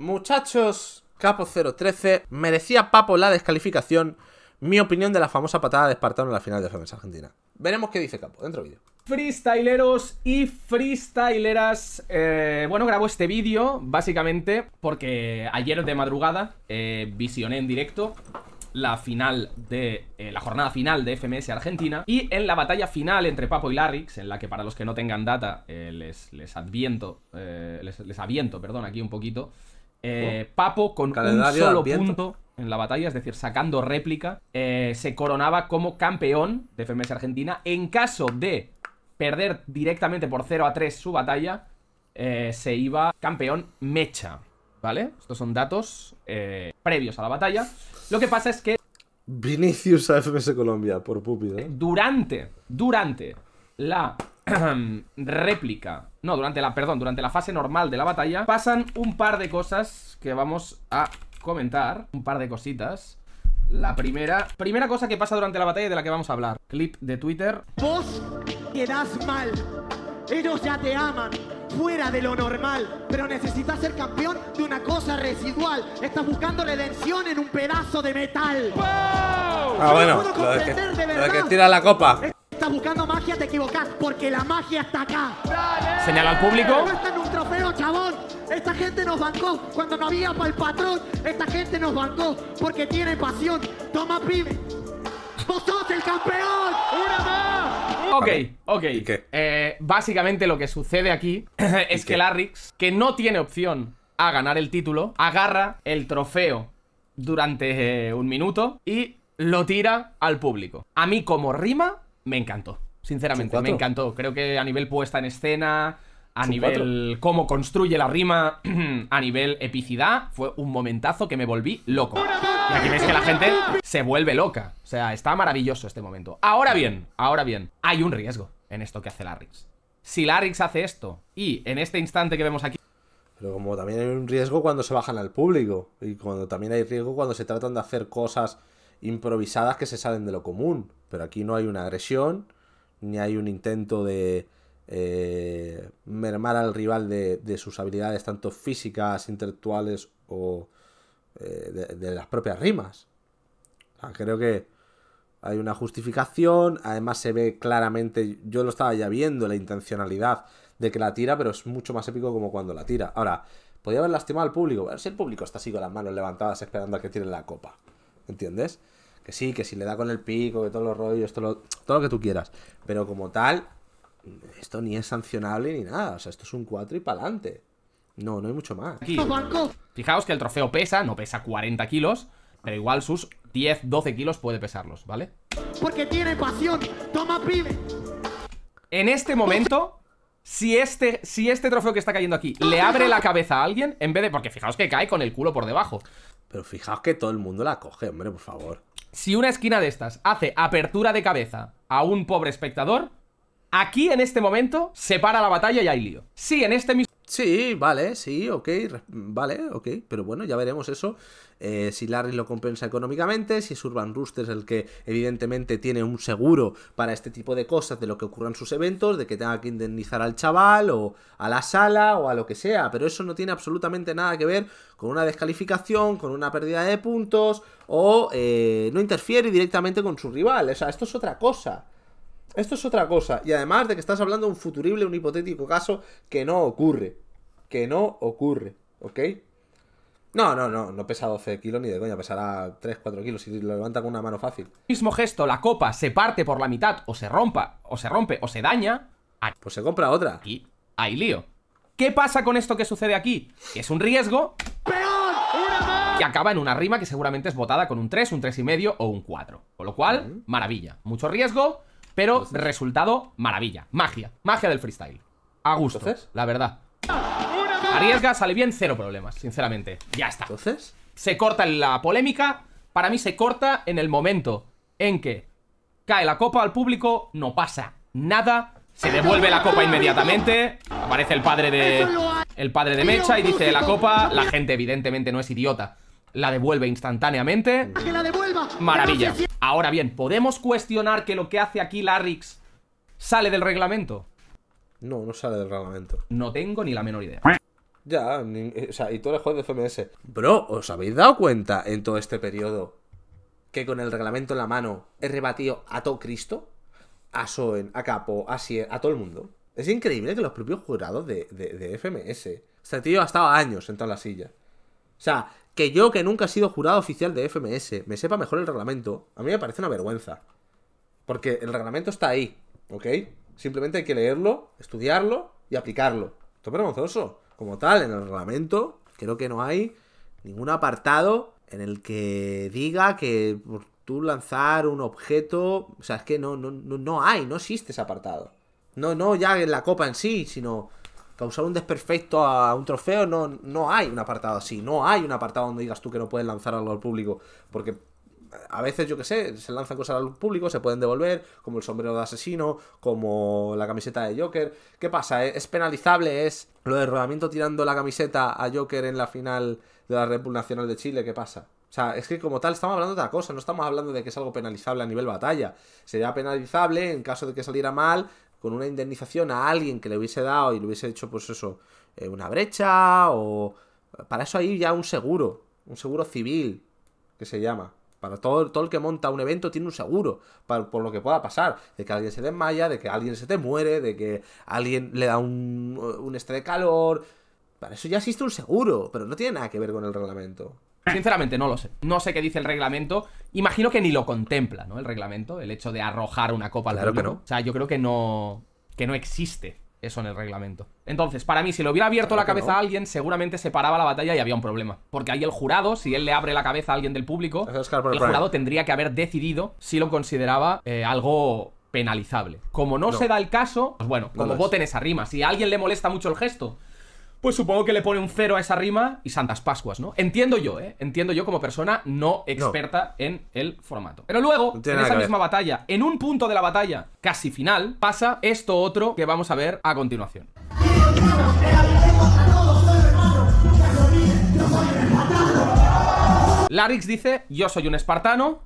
Muchachos, Capo 013, merecía Papo la descalificación. Mi opinión de la famosa patada de Espartano en la final de FMS Argentina. Veremos qué dice Capo, dentro vídeo. Freestyleros y freestyleras, eh, bueno, grabo este vídeo básicamente porque ayer de madrugada eh, visioné en directo la final de eh, la jornada final de FMS Argentina y en la batalla final entre Papo y Larrix, en la que para los que no tengan data les, les adviento, les, les aviento, perdón, aquí un poquito, eh, Papo con un solo punto en la batalla, es decir, sacando réplica, eh, se coronaba como campeón de FMS Argentina. En caso de perder directamente por 0 a 3 su batalla, eh, se iba campeón Mecha. ¿Vale? Estos son datos previos a la batalla. Lo que pasa es que. Vinicius a FMS Colombia, por pupi, Durante, durante la réplica no, durante la, perdón, durante la fase normal de la batalla Pasan un par de cosas que vamos a comentar Un par de cositas La primera, primera cosa que pasa durante la batalla de la que vamos a hablar Clip de Twitter Vos quedás mal Ellos ya te aman fuera de lo normal, pero necesitas ser campeón de una cosa residual. Estás buscando redención en un pedazo de metal. Ah, bueno, que tira la copa estás buscando magia, te equivocas porque la magia está acá. Señala al público. No en un trofeo, chabón. Esta gente nos bancó cuando no había para el patrón. Esta gente nos bancó porque tiene pasión. Toma, pibe. ¡Vos sos el campeón! ¡Una más! Ok, ok. Eh, básicamente lo que sucede aquí es que Larrix, que no tiene opción a ganar el título, agarra el trofeo durante eh, un minuto y lo tira al público. A mí como rima me encantó. Sinceramente, me encantó. Creo que a nivel puesta en escena, a nivel cómo construye la rima, a nivel epicidad, fue un momentazo que me volví loco. Y aquí veis que la gente se vuelve loca. O sea, está maravilloso este momento. Ahora bien, ahora bien, hay un riesgo en esto que hace Larryx. Si Larryx hace esto y en este instante que vemos aquí pero como también hay un riesgo cuando se bajan al público y cuando también hay riesgo cuando se tratan de hacer cosas improvisadas que se salen de lo común. Pero aquí no hay una agresión, ni hay un intento de eh, mermar al rival de, sus habilidades, tanto físicas, intelectuales o eh, de, las propias rimas. creo que hay una justificación, además se ve claramente, yo lo estaba ya viendo, la intencionalidad de que la tira, pero es mucho más épico como cuando la tira. Ahora, podía haber lastimado al público, a ver si el público está así con las manos levantadas esperando a que tiren la copa. ¿Entiendes? Que sí, que si le da con el pico, que todos los rollos, todo lo, todo que tú quieras. Pero como tal, esto ni es sancionable ni nada. O sea, esto es un 4 y pa'lante No, no hay mucho más. fijaos que el trofeo pesa, no pesa 40 kilos, pero igual sus 10, 12 kilos puede pesarlos, ¿vale? Porque tiene pasión, toma pibe. En este momento, si este, si este trofeo que está cayendo aquí le abre la cabeza a alguien, en vez de. Porque fijaos que cae con el culo por debajo. Pero fijaos que todo el mundo la coge, hombre, por favor. Si una esquina de estas hace apertura de cabeza a un pobre espectador, aquí en este momento se para la batalla y hay lío. Si en este mismo... Sí, vale, sí, ok, vale, ok, pero bueno, ya veremos eso. Eh, si Larry lo compensa económicamente, si es Urban Roosters el que evidentemente tiene un seguro para este tipo de cosas, de lo que ocurran sus eventos, de que tenga que indemnizar al chaval o a la sala o a lo que sea, pero eso no tiene absolutamente nada que ver con una descalificación, con una pérdida de puntos o eh, no interfiere directamente con su rival, o sea, esto es otra cosa. Esto es otra cosa. Y además de que estás hablando de un futurible, un hipotético caso que no ocurre. Que no ocurre, ¿ok? No, no, no, no pesa 12 kilos ni de coña, pesará 3, 4 kilos y lo levanta con una mano fácil. Mismo gesto, la copa se parte por la mitad o se rompa, o se rompe, o se daña. Pues se compra otra. Y hay lío. ¿Qué pasa con esto que sucede aquí? Que Es un riesgo. que acaba en una rima que seguramente es votada con un 3, un 3,5 o un 4. Con lo cual, maravilla. Mucho riesgo, pero resultado, maravilla. Magia. Magia del freestyle. A gusto, la verdad. Arriesga, sale bien, cero problemas, sinceramente. Ya está. Entonces. Se corta la polémica. Para mí se corta en el momento en que cae la copa al público, no pasa nada. Se devuelve la copa inmediatamente. Aparece el padre de. El padre de Mecha y dice la copa. La gente, evidentemente, no es idiota. La devuelve instantáneamente. Maravilla. Ahora bien, ¿podemos cuestionar que lo que hace aquí Larrix sale del reglamento? No, no sale del reglamento. No tengo ni la menor idea. Ya, eh, o sea, y tú eres juez de FMS. Bro, ¿os habéis dado cuenta en todo este periodo que con el reglamento en la mano he rebatido a todo Cristo? A Soen, a Capo, a Sier, a todo el mundo. Es increíble que los propios jurados de, de, de FMS. Este tío ha estado años sentado en la silla. O sea, que yo, que nunca he sido jurado oficial de FMS, me sepa mejor el reglamento, a mí me parece una vergüenza. Porque el reglamento está ahí, ¿ok? Simplemente hay que leerlo, estudiarlo y aplicarlo. Esto es vergonzoso. Como tal, en el reglamento creo que no hay ningún apartado en el que diga que por tú lanzar un objeto, o sea, es que no, no, no hay, no existe ese apartado. No, no ya en la copa en sí, sino causar un desperfecto a un trofeo, no, no hay un apartado así, no hay un apartado donde digas tú que no puedes lanzar algo al público, porque eh, a veces, yo qué sé, se lanzan cosas al público, se pueden devolver, como el sombrero de asesino, como la camiseta de Joker. ¿Qué pasa? ¿Es penalizable? ¿Es lo de rodamiento tirando la camiseta a Joker en la final de la Red Bull Nacional de Chile? ¿Qué pasa? O sea, es que como tal estamos hablando de otra cosa, no estamos hablando de que es algo penalizable a nivel batalla. Sería penalizable en caso de que saliera mal con una indemnización a alguien que le hubiese dado y le hubiese hecho, pues eso, eh, una brecha o... Para eso hay ya un seguro, un seguro civil, que se llama. Para todo, el que monta un evento tiene un seguro, por lo que pueda pasar. De que alguien se desmaya, de que alguien se te muere, de que alguien le da un, un de calor. Para eso ya existe un seguro, pero no tiene nada que ver con el reglamento. Sinceramente, no lo sé. No sé qué dice el reglamento. Imagino que ni lo contempla, ¿no? El reglamento, el hecho de arrojar una copa al claro Que no. O sea, yo creo que no. que no existe eso en el reglamento. Entonces, para mí, si le hubiera abierto la cabeza a alguien, seguramente se paraba la batalla y había un problema. Porque ahí el jurado, si él le abre la cabeza a alguien del público, el jurado tendría que haber decidido si lo consideraba eh, algo penalizable. Como no, se da el caso, pues bueno, como voten esa rima. Si a alguien le molesta mucho el gesto, pues supongo que le pone un cero a esa rima y Santas Pascuas, ¿no? Entiendo yo, ¿eh? Entiendo yo como persona no experta en el formato. Pero luego, en esa misma batalla, en un punto de la batalla casi final, pasa esto otro que vamos a ver a continuación. Larix dice, yo soy un espartano.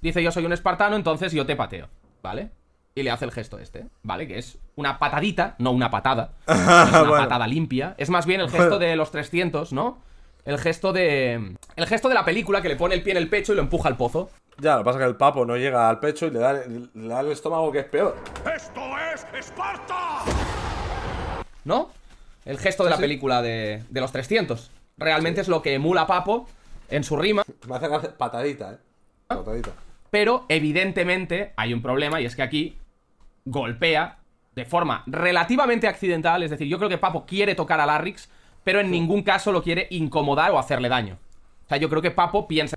Dice, yo soy un espartano, entonces yo te pateo, ¿vale? y le hace el gesto este, ¿vale? Que es una patadita, no una patada. una ah, patada limpia. Es más bien el gesto de los 300, ¿no? El gesto de. El gesto de la película que le pone el pie en el pecho y lo empuja al pozo. Ya, lo que pasa es que el papo no llega al pecho y le da, el estómago que es peor. ¡Esto es Esparta! ¿No? El gesto de la película de, de los 300. Realmente es lo que emula Papo en su rima. Me hace patadita, ¿eh? Ah. Patadita. Pero evidentemente hay un problema y es que aquí golpea de forma relativamente accidental. Es decir, yo creo que Papo quiere tocar a Larrix, pero en ningún caso lo quiere incomodar o hacerle daño. O sea, yo creo que Papo piensa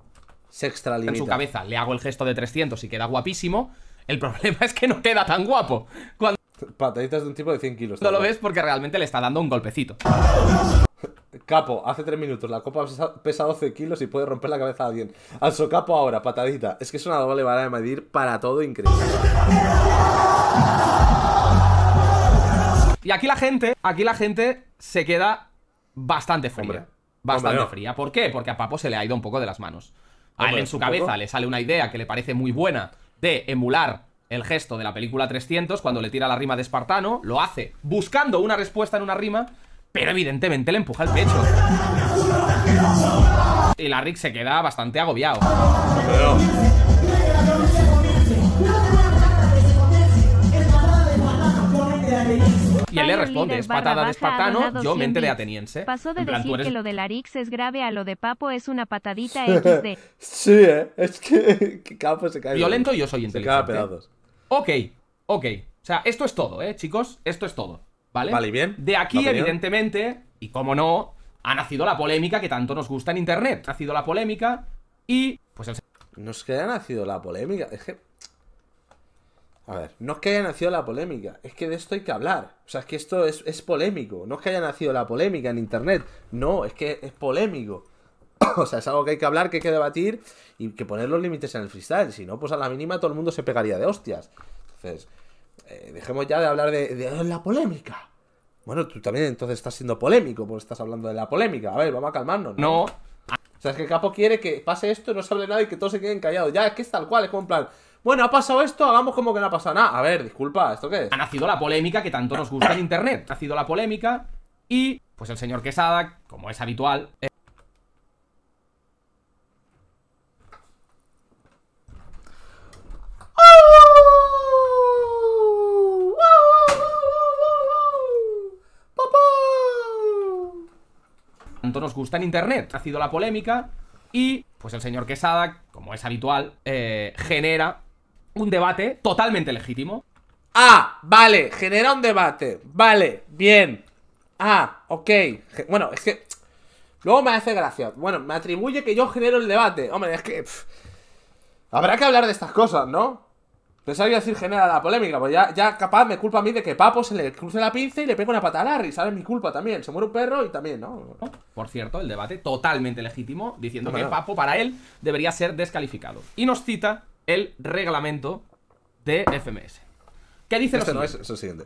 Se en su cabeza. Le hago el gesto de 300 y queda guapísimo. El problema es que no queda tan guapo. Cuando... Pataditas de un tipo de 100 kilos. No lo ves porque realmente le está dando un golpecito. Capo, hace tres minutos, la copa pesa 12 kilos y puede romper la cabeza a alguien. Al socapo ahora, patadita. Es que es una doble vara de medir para todo increíble. Y aquí la gente, aquí la gente se queda bastante fría. Bastante fría. ¿Por qué? Porque a Papo se le ha ido un poco de las manos. A él en su cabeza le sale una idea que le parece muy buena de emular el gesto de la película 300 cuando le tira la rima de espartano, lo hace buscando una respuesta en una rima pero evidentemente le empuja el pecho. Y la se queda bastante agobiado. Y él le responde, es patada de espartano, yo mente de ateniense. Pasó de decir que lo de Larix es grave a lo de Papo es una patadita XD. sí, ¿eh? es que, que Capo se cae. Violento y yo soy inteligente. Ok, ok. O sea, esto es todo, ¿eh, chicos? Esto es todo. ¿Vale? bien. De aquí, evidentemente, y como no, ha nacido la polémica que tanto nos gusta en internet. Ha nacido la polémica y. Pues el... No es que haya nacido la polémica, es que. A ver, no es que haya nacido la polémica, es que de esto hay que hablar. O sea, es que esto es, es polémico. No es que haya nacido la polémica en internet. No, es que es polémico. o sea, es algo que hay que hablar, que hay que debatir y que poner los límites en el freestyle. Si no, pues a la mínima todo el mundo se pegaría de hostias. Entonces, eh, dejemos ya de hablar de, la polémica. Bueno, tú también entonces estás siendo polémico, pues estás hablando de la polémica. A ver, vamos a calmarnos. No. no. O sea, es que Capo quiere que pase esto, no se hable nada y que todos se queden callados. Ya, es que es tal cual, es como en plan, bueno, ha pasado esto, hagamos como que no ha pasado nada. A ver, disculpa, ¿esto qué es? Ha nacido la polémica que tanto nos gusta en internet. Ha nacido la polémica y, pues el señor Quesada, como es habitual, nos gusta en Internet. Ha sido la polémica y pues el señor Quesada, como es habitual, eh, genera un debate totalmente legítimo. Ah, vale, genera un debate. Vale, bien. Ah, ok. Bueno, es que... Luego me hace gracia. Bueno, me atribuye que yo genero el debate. Hombre, es que... habrá que hablar de estas cosas, ¿no? Pero sabía decir genera la polémica, pues ya, capaz me culpa a mí de que Papo se le cruce la pinza y le pega una pata a Larry, ¿sabes? Mi culpa también, se muere un perro y también, ¿no? Por cierto, el debate totalmente legítimo, diciendo que Papo para él debería ser descalificado. Y nos cita el reglamento de FMS dice este No es,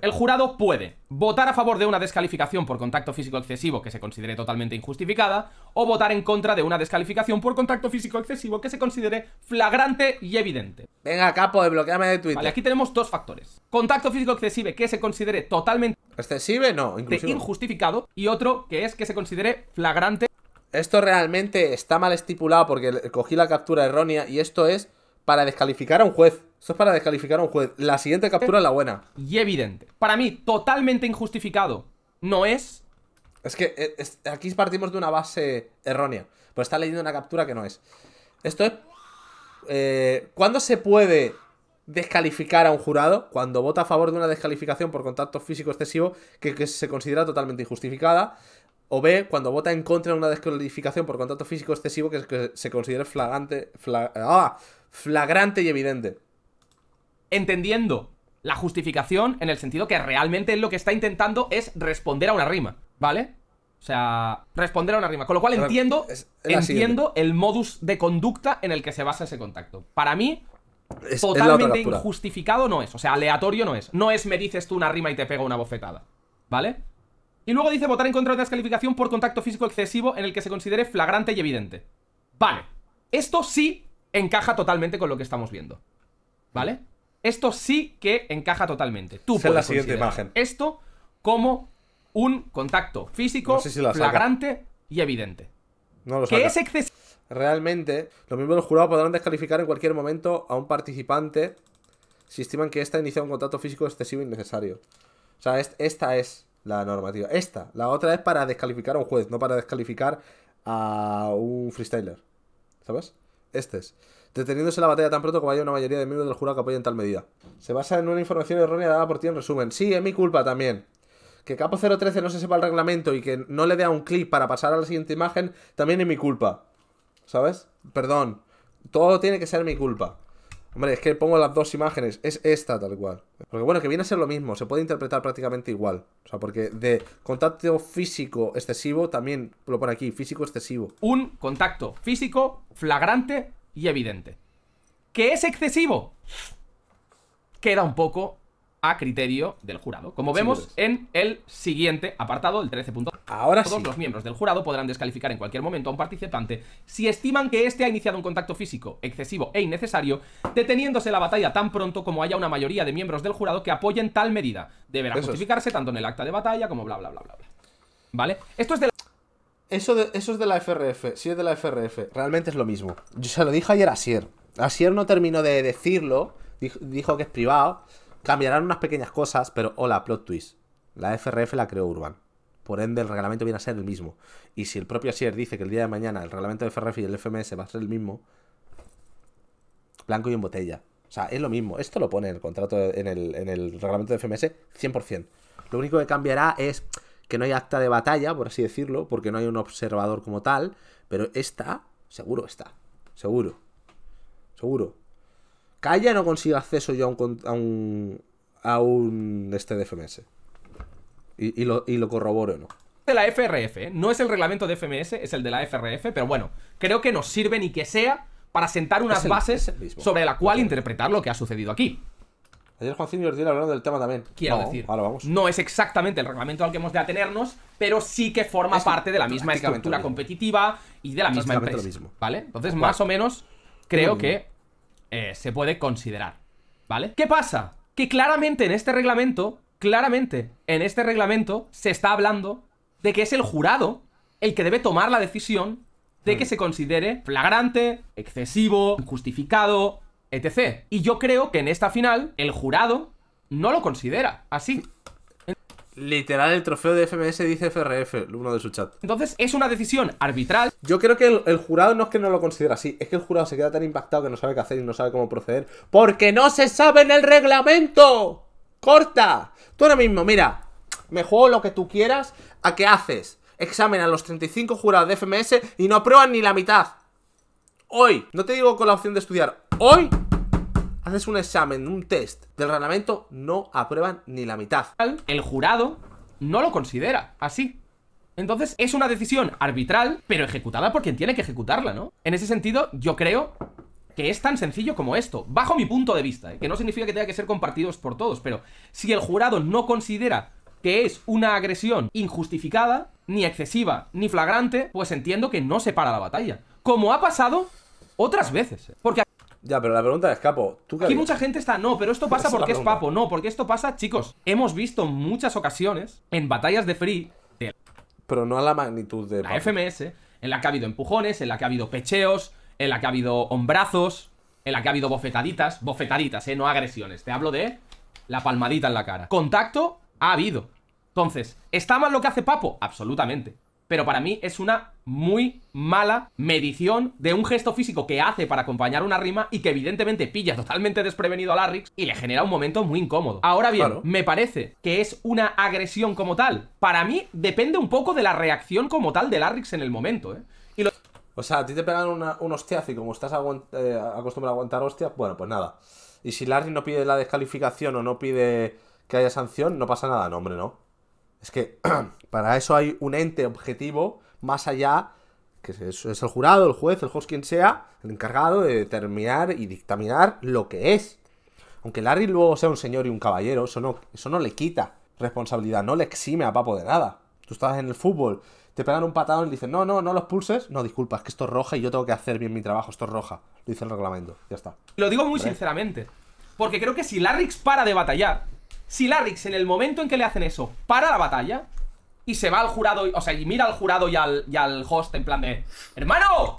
El jurado puede votar a favor de una descalificación por contacto físico excesivo que se considere totalmente injustificada o votar en contra de una descalificación por contacto físico excesivo que se considere flagrante y evidente. Venga, capo, desbloqueame de Twitter. Vale, aquí tenemos dos factores. Contacto físico excesivo que se considere totalmente... Excesivo, no, inclusive. Injustificado. Y otro que es que se considere flagrante... Esto realmente está mal estipulado porque cogí la captura errónea y esto es para descalificar a un juez. Esto es para descalificar a un juez. La siguiente captura es la buena. Y evidente. Para mí, totalmente injustificado. No es. Es que eh, aquí partimos de una base errónea. Pues está leyendo una captura que no es. Esto es. Eh, ¿Cuándo se puede descalificar a un jurado? Cuando vota a favor de una descalificación por contacto físico excesivo que, se considera totalmente injustificada. O B, cuando vota en contra de una descalificación por contacto físico excesivo que, se considera flagrante, ah, flagrante y evidente entendiendo la justificación en el sentido que realmente lo que está intentando es responder a una rima, ¿vale? O sea, responder a una rima. Con lo cual entiendo, el modus de conducta en el que se basa ese contacto. Para mí, totalmente injustificado no es. O sea, aleatorio no es. No es me dices tú una rima y te pego una bofetada. ¿Vale? Y luego dice votar en contra de descalificación por contacto físico excesivo en el que se considere flagrante y evidente. Vale. Esto sí encaja totalmente con lo que estamos viendo. ¿Vale? Esto sí que encaja totalmente. Tú puedes la esto como un contacto físico flagrante y evidente. No lo Que es excesivo. Realmente, los miembros del jurado podrán descalificar en cualquier momento a un participante si estiman que esta inicia un contacto físico excesivo e innecesario. O sea, esta es la normativa. Esta. La otra es para descalificar a un juez, no para descalificar a un freestyler. ¿Sabes? Este es deteniéndose la batalla tan pronto como haya una mayoría de miembros del jurado que apoyen tal medida. Se basa en una información errónea dada por ti en resumen. Sí, es mi culpa también. Que Capo 013 no se sepa el reglamento y que no le dé a un clic para pasar a la siguiente imagen, también es mi culpa. ¿Sabes? Perdón. Todo tiene que ser mi culpa. Hombre, es que pongo las dos imágenes. Es esta tal cual. Porque bueno, que viene a ser lo mismo. Se puede interpretar prácticamente igual. O sea, porque de contacto físico excesivo, también lo pone aquí, físico excesivo. Un contacto físico flagrante y evidente. ¿Que es excesivo? Queda un poco a criterio del jurado. Como vemos en el siguiente apartado, el 13.2. Ahora Todos los miembros del jurado podrán descalificar en cualquier momento a un participante si estiman que éste ha iniciado un contacto físico excesivo e innecesario, deteniéndose la batalla tan pronto como haya una mayoría de miembros del jurado que apoyen tal medida. Deberá justificarse tanto en el acta de batalla como bla, bla, bla, bla, bla. ¿Vale? Esto es de la... Eso, de, eso es de la FRF, sí es de la FRF. Realmente es lo mismo. Yo se lo dije ayer a Sier. Sier no terminó de decirlo, dijo, que es privado. Cambiarán unas pequeñas cosas, pero hola, plot twist. La FRF la creó Urban. Por ende, el reglamento viene a ser el mismo. Y si el propio Sier dice que el día de mañana el reglamento de FRF y el FMS va a ser el mismo, blanco y en botella. O sea, es lo mismo. Esto lo pone el contrato, en el, en el reglamento de FMS, 100%. Lo único que cambiará es que no hay acta de batalla, por así decirlo, porque no hay un observador como tal, pero está, seguro está, seguro, seguro. Calla no consigo acceso yo a un, a un, este de FMS. Y, y, lo, y corroboro, ¿no? De la FRF, ¿eh? no es el reglamento de FMS, es el de la FRF, pero bueno, creo que nos sirve ni que sea para sentar unas bases sobre la cual interpretar lo que ha sucedido aquí. Ayer Joaquín y Ortiz hablando del tema también. Quiero decir, no es exactamente el reglamento al que hemos de atenernos, pero sí que forma parte de la misma estructura competitiva y de la misma empresa. ¿Vale? Entonces, más o menos, creo que eh, se puede considerar. ¿Vale? ¿Qué pasa? Que claramente en este reglamento, claramente en este reglamento se está hablando de que es el jurado el que debe tomar la decisión de que mm. se considere flagrante, excesivo, injustificado, etc. Y yo creo que en esta final el jurado no lo considera así. Literal, el trofeo de FMS dice FRF, uno de su chat. Entonces, es una decisión arbitral. Yo creo que el, jurado no es que no lo considera así, es que el jurado se queda tan impactado que no sabe qué hacer y no sabe cómo proceder. ¡Porque no se sabe en el reglamento! ¡Corta! Tú ahora mismo, mira, me juego lo que tú quieras a qué haces. Examen a los 35 jurados de FMS y no aprueban ni la mitad hoy, no te digo con la opción de estudiar, hoy haces un examen, un test del reglamento, no aprueban ni la mitad. El jurado no lo considera así. Entonces es una decisión arbitral, pero ejecutada por quien tiene que ejecutarla, ¿no? En ese sentido, yo creo que es tan sencillo como esto, bajo mi punto de vista, ¿eh? que no significa que tenga que ser compartidos por todos, pero si el jurado no considera que es una agresión injustificada, ni excesiva, ni flagrante, pues entiendo que no se para la batalla. Como ha pasado otras veces. ¿eh? Porque ya, pero la pregunta es, Capo, ¿tú qué Aquí mucha gente está, no, pero esto pasa porque es papo, no, porque esto pasa, chicos, hemos visto muchas ocasiones en batallas de free Pero no a la magnitud de... La FMS, en la que ha habido empujones, en la que ha habido pecheos, en la que ha habido hombrazos, en la que ha habido bofetaditas, bofetaditas, eh, no agresiones, te hablo de la palmadita en la cara. Contacto ha habido. Entonces, ¿está mal lo que hace Papo? Absolutamente pero para mí es una muy mala medición de un gesto físico que hace para acompañar una rima y que evidentemente pilla totalmente desprevenido a Larryx y le genera un momento muy incómodo. Ahora bien, me parece que es una agresión como tal. Para mí depende un poco de la reacción como tal de Larryx en el momento, ¿eh? Y O sea, a ti te pegan un hostiazo y como estás eh, acostumbrado a aguantar hostias, bueno, pues nada. Y si Larry no pide la descalificación o no pide que haya sanción, no pasa nada, no, hombre, ¿no? Es que para eso hay un ente objetivo más allá, que es, el jurado, el juez, el host, quien sea, el encargado de determinar y dictaminar lo que es. Aunque Larry luego sea un señor y un caballero, eso no, eso no le quita responsabilidad, no le exime a Papo de nada. Tú estás en el fútbol, te pegan un patadón y dicen, no, no, no los pulses. No, disculpa, es que esto es roja y yo tengo que hacer bien mi trabajo, esto es roja. Lo dice el reglamento, ya está. Lo digo muy sinceramente, porque creo que si Larry para de batallar, si Larryx, en el momento en que le hacen eso, para la batalla y se va al jurado, o sea, y mira al jurado y al, al host en plan de: ¡Hermano!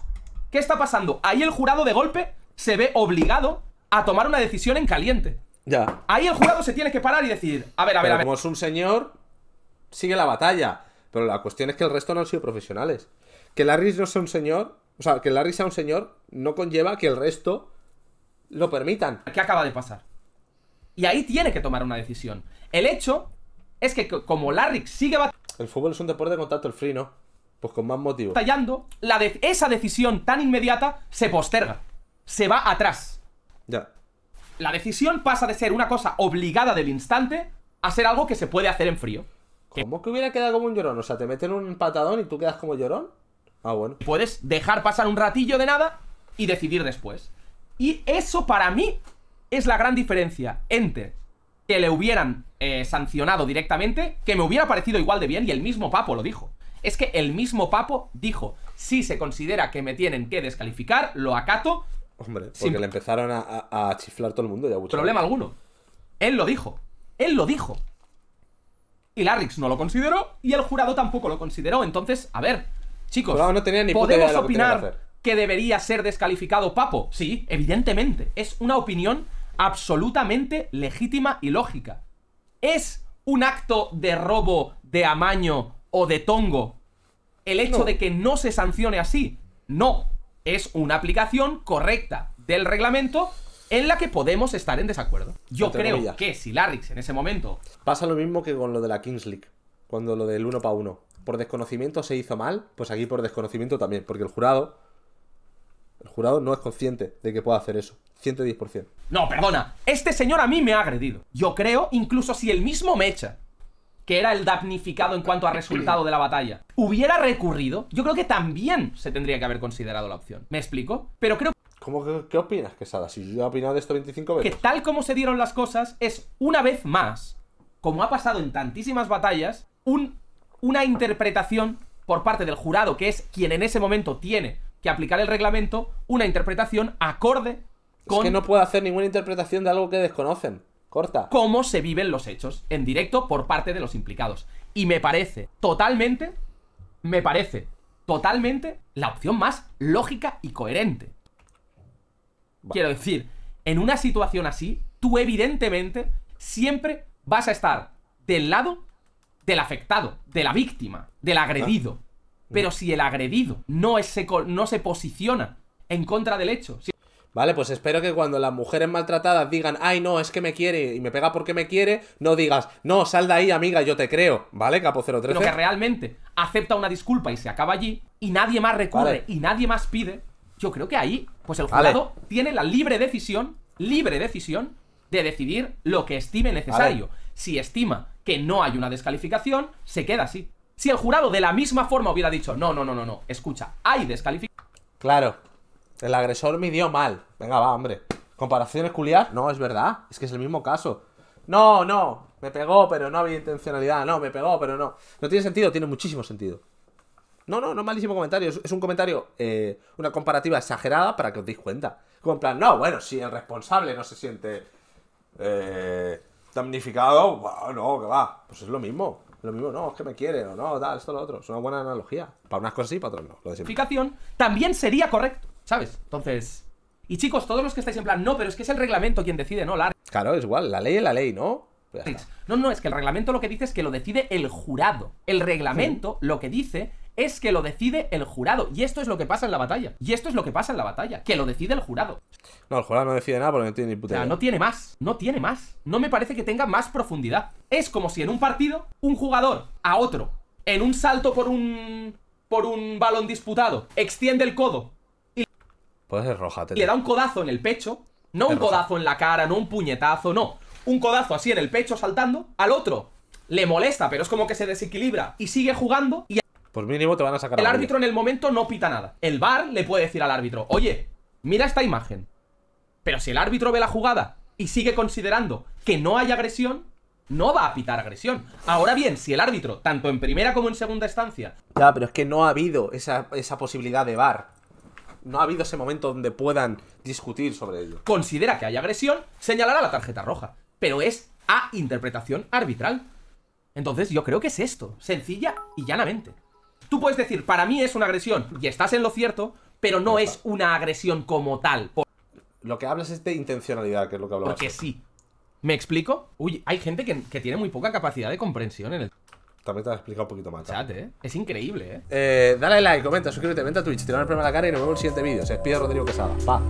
¿Qué está pasando? Ahí el jurado de golpe se ve obligado a tomar una decisión en caliente. Ya. Ahí el jurado se tiene que parar y decir: A ver, a ver, a ver. Como es un señor, sigue la batalla. Pero la cuestión es que el resto no han sido profesionales. Que Larry no sea un señor, o sea, que Larry sea un señor, no conlleva que el resto lo permitan. ¿Qué acaba de pasar? Y ahí tiene que tomar una decisión. El hecho es que como Larrick sigue El fútbol es un deporte de contacto, el free, ¿no? Pues con más motivo. Tallando, la esa decisión tan inmediata se posterga. Se va atrás. Ya. La decisión pasa de ser una cosa obligada del instante a ser algo que se puede hacer en frío. ¿Cómo que hubiera quedado como un llorón? O sea, te meten un patadón y tú quedas como llorón. Ah, bueno. Puedes dejar pasar un ratillo de nada y decidir después. Y eso para mí es la gran diferencia entre que le hubieran eh, sancionado directamente, que me hubiera parecido igual de bien, y el mismo Papo lo dijo. Es que el mismo Papo dijo, si se considera que me tienen que descalificar, lo acato. Hombre, porque le empezaron a, chiflar todo el mundo ya mucho. Problema alguno. Él lo dijo. Él lo dijo. Y Larrix no lo consideró y el jurado tampoco lo consideró. Entonces, a ver, chicos, podemos opinar que debería ser descalificado Papo. Sí, evidentemente. Es una opinión absolutamente legítima y lógica. Es un acto de robo, de amaño o de tongo el hecho de que no se sancione así. No, es una aplicación correcta del reglamento en la que podemos estar en desacuerdo. Yo creo que si Larryx en ese momento... Pasa lo mismo que con lo de la Kings League, cuando lo del uno para uno. Por desconocimiento se hizo mal, pues aquí por desconocimiento también, porque el jurado... El jurado no es consciente de que pueda hacer eso. 110%. No, perdona. Este señor a mí me ha agredido. Yo creo, incluso si el mismo Mecha, que era el damnificado en cuanto a resultado de la batalla, hubiera recurrido, yo creo que también se tendría que haber considerado la opción. ¿Me explico? Pero creo... ¿Cómo que, qué opinas, Quesada? Si yo he opinado de esto 25 veces. Que tal como se dieron las cosas, es una vez más, como ha pasado en tantísimas batallas, un, una interpretación por parte del jurado, que es quien en ese momento tiene que aplicar el reglamento, una interpretación acorde que no puedo hacer ninguna interpretación de algo que desconocen. Corta. Cómo se viven los hechos en directo por parte de los implicados. Y me parece totalmente, me parece totalmente la opción más lógica y coherente. Quiero decir, en una situación así, tú evidentemente siempre vas a estar del lado del afectado, de la víctima, del ah. agredido. Mm. Pero si el agredido no, no se posiciona en contra del hecho, Vale, pues espero que cuando las mujeres maltratadas digan, ay no, es que me quiere y me pega porque me quiere, no digas, no, sal de ahí, amiga, yo te creo, ¿vale? Capo 013. Pero que realmente acepta una disculpa y se acaba allí, y nadie más recurre y nadie más pide, yo creo que ahí, pues el jurado tiene la libre decisión, libre decisión, de decidir lo que estime necesario. Si estima que no hay una descalificación, se queda así. Si el jurado de la misma forma hubiera dicho, no, no, no, no, no, escucha, hay descalificación. Claro. El agresor me dio mal. Venga, va, hombre. Comparaciones culiar. No, es verdad. Es que es el mismo caso. No, no. Me pegó, pero no había intencionalidad. No, me pegó, pero no. No tiene sentido, tiene muchísimo sentido. No, no, no malísimo comentario. Es, un comentario, eh, una comparativa exagerada para que os deis cuenta. Como en plan, no, bueno, si el responsable no se siente eh, damnificado, no, que va. Pues es lo mismo. Lo mismo, no, es que me quiere, o no, tal, esto, lo otro. Es una buena analogía. Para unas cosas y para otras no. Lo de también sería correcto. ¿Sabes? Entonces. Y chicos, todos los que estáis en plan, no, pero es que es el reglamento quien decide, no Claro, es igual, la ley es la ley, ¿no? No, no, es que el reglamento lo que dice es que lo decide el jurado. El reglamento lo que dice es que lo decide el jurado. Y esto es lo que pasa en la batalla. Y esto es lo que pasa en la batalla, que lo decide el jurado. No, el jurado no decide nada porque no tiene ni puta no tiene más, no tiene más. No me parece que tenga más profundidad. Es como si en un partido, un jugador a otro, en un salto por un... por un balón disputado, extiende el codo Puede ser Le da un codazo en el pecho, no un codazo en la cara, no un puñetazo, no. Un codazo así en el pecho saltando. Al otro le molesta, pero es como que se desequilibra y sigue jugando. Y pues mínimo te van a sacar. El árbitro en el momento no pita nada. El bar le puede decir al árbitro, oye, mira esta imagen. Pero si el árbitro ve la jugada y sigue considerando que no hay agresión, no va a pitar agresión. Ahora bien, si el árbitro, tanto en primera como en segunda instancia. Ya, pero es que no ha habido esa, esa posibilidad de bar no ha habido ese momento donde puedan discutir sobre ello. Considera que hay agresión, señalará la tarjeta roja. Pero es a interpretación arbitral. Entonces yo creo que es esto, sencilla y llanamente. Tú puedes decir, para mí es una agresión, y estás en lo cierto, pero no es una agresión como tal. Lo que hablas es de intencionalidad, que es lo que hablamos. Porque sí. ¿Me explico? Uy, hay gente que, que tiene muy poca capacidad de comprensión en el... También te lo he explicado un poquito más. Chat, ¿eh? Es increíble, ¿eh? ¿eh? Dale like, comenta, suscríbete, vente a Twitch, tirame el problema a la cara y nos vemos en el siguiente vídeo. Se despide Rodrigo Quesada. Pa.